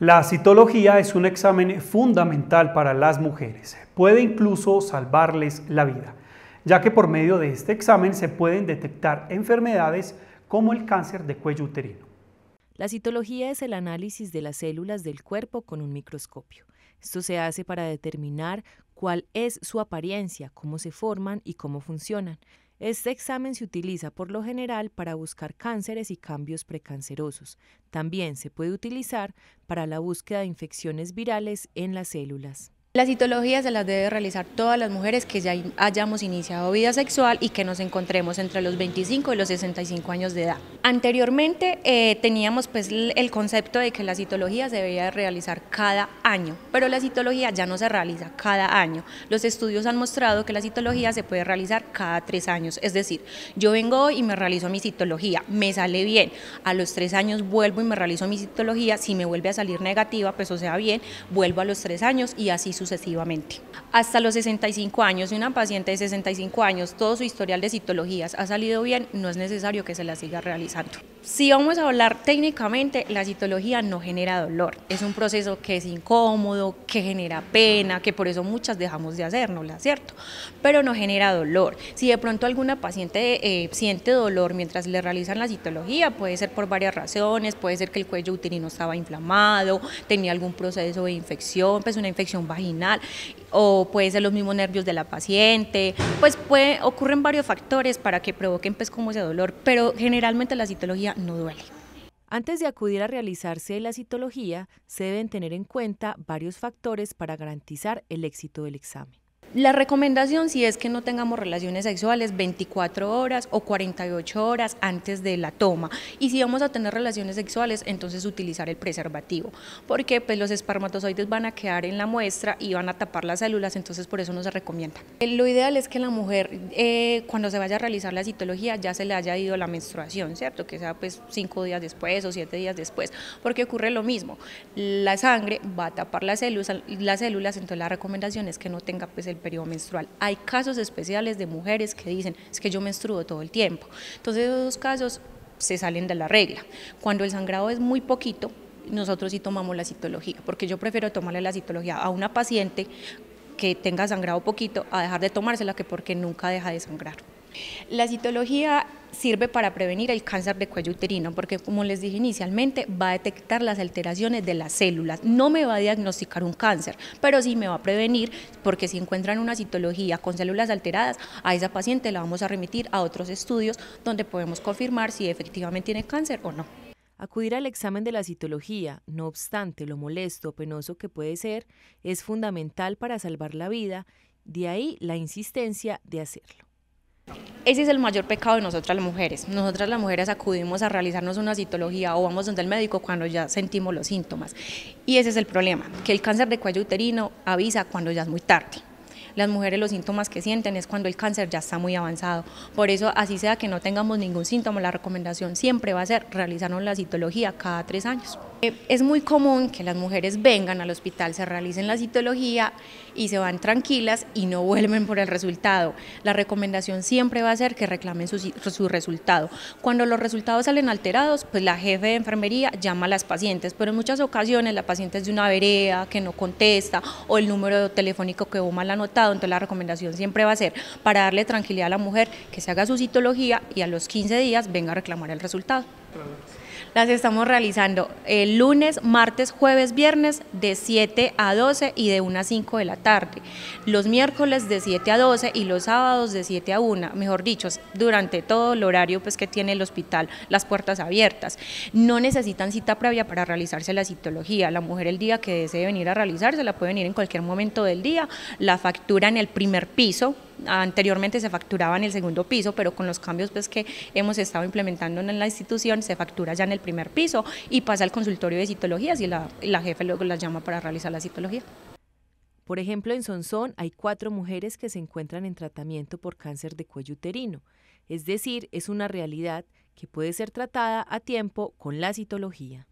La citología es un examen fundamental para las mujeres. Puede incluso salvarles la vida, ya que por medio de este examen se pueden detectar enfermedades como el cáncer de cuello uterino. La citología es el análisis de las células del cuerpo con un microscopio. Esto se hace para determinar cuál es su apariencia, cómo se forman y cómo funcionan. Este examen se utiliza por lo general para buscar cánceres y cambios precancerosos. También se puede utilizar para la búsqueda de infecciones virales en las células. La citología se las debe realizar todas las mujeres que ya hayamos iniciado vida sexual y que nos encontremos entre los 25 y los 65 años de edad. Anteriormente eh, teníamos pues el concepto de que la citología se debía realizar cada año, pero la citología ya no se realiza cada año. Los estudios han mostrado que la citología se puede realizar cada tres años, es decir, yo vengo y me realizo mi citología, me sale bien, a los tres años vuelvo y me realizo mi citología, si me vuelve a salir negativa, pues o sea bien, vuelvo a los tres años y así sucesivamente sucesivamente. Hasta los 65 años, si una paciente de 65 años, todo su historial de citologías ha salido bien, no es necesario que se la siga realizando. Si vamos a hablar técnicamente, la citología no genera dolor. Es un proceso que es incómodo, que genera pena, que por eso muchas dejamos de hacernosla, ¿cierto? Pero no genera dolor. Si de pronto alguna paciente eh, siente dolor mientras le realizan la citología, puede ser por varias razones, puede ser que el cuello uterino estaba inflamado, tenía algún proceso de infección, pues una infección vaginal, o puede ser los mismos nervios de la paciente, pues ocurren varios factores para que provoquen pues como ese dolor, pero generalmente la citología no duele. Antes de acudir a realizarse la citología, se deben tener en cuenta varios factores para garantizar el éxito del examen. La recomendación si es que no tengamos relaciones sexuales 24 horas o 48 horas antes de la toma. Y si vamos a tener relaciones sexuales, entonces utilizar el preservativo, porque pues los espermatozoides van a quedar en la muestra y van a tapar las células, entonces por eso no se recomienda. Eh, lo ideal es que la mujer eh, cuando se vaya a realizar la citología ya se le haya ido la menstruación, ¿cierto? Que sea pues cinco días después o siete días después, porque ocurre lo mismo. La sangre va a tapar las células, las células entonces la recomendación es que no tenga pues el periodo menstrual. Hay casos especiales de mujeres que dicen, es que yo menstruo todo el tiempo. Entonces esos casos se salen de la regla. Cuando el sangrado es muy poquito, nosotros sí tomamos la citología, porque yo prefiero tomarle la citología a una paciente que tenga sangrado poquito a dejar de tomársela que porque nunca deja de sangrar. La citología sirve para prevenir el cáncer de cuello uterino, porque como les dije inicialmente, va a detectar las alteraciones de las células. No me va a diagnosticar un cáncer, pero sí me va a prevenir, porque si encuentran una citología con células alteradas, a esa paciente la vamos a remitir a otros estudios donde podemos confirmar si efectivamente tiene cáncer o no. Acudir al examen de la citología, no obstante lo molesto o penoso que puede ser, es fundamental para salvar la vida, de ahí la insistencia de hacerlo. Ese es el mayor pecado de nosotras las mujeres. Nosotras las mujeres acudimos a realizarnos una citología o vamos donde el médico cuando ya sentimos los síntomas. Y ese es el problema, que el cáncer de cuello uterino avisa cuando ya es muy tarde las mujeres los síntomas que sienten es cuando el cáncer ya está muy avanzado. Por eso, así sea que no tengamos ningún síntoma, la recomendación siempre va a ser realizarnos la citología cada tres años. Eh, es muy común que las mujeres vengan al hospital, se realicen la citología y se van tranquilas y no vuelven por el resultado. La recomendación siempre va a ser que reclamen su, resultado. Cuando los resultados salen alterados, pues la jefe de enfermería llama a las pacientes, pero en muchas ocasiones la paciente es de una vereda que no contesta o el número telefónico que hubo mal anotado, entonces la recomendación siempre va a ser para darle tranquilidad a la mujer que se haga su citología y a los 15 días venga a reclamar el resultado. Las estamos realizando el eh, lunes, martes, jueves, viernes de 7 a 12 y de 1 a 5 de la tarde. Los miércoles de 7 a 12 y los sábados de 7 a 1, mejor dicho, durante todo el horario pues, que tiene el hospital, las puertas abiertas. No necesitan cita previa para realizarse la citología. La mujer el día que desee venir a realizarse la puede venir en cualquier momento del día. La factura en el primer piso anteriormente se facturaba en el segundo piso, pero con los cambios pues, que hemos estado implementando en la institución, se factura ya en el primer piso y pasa al consultorio de citologías y la, la jefe luego las llama para realizar la citología. Por ejemplo, en Sonsón hay cuatro mujeres que se encuentran en tratamiento por cáncer de cuello uterino, es decir, es una realidad que puede ser tratada a tiempo con la citología.